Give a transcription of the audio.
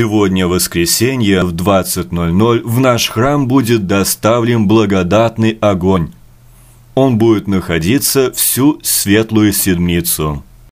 Сегодня воскресенье в 20.00 в наш храм будет доставлен благодатный огонь. Он будет находиться всю светлую седмицу.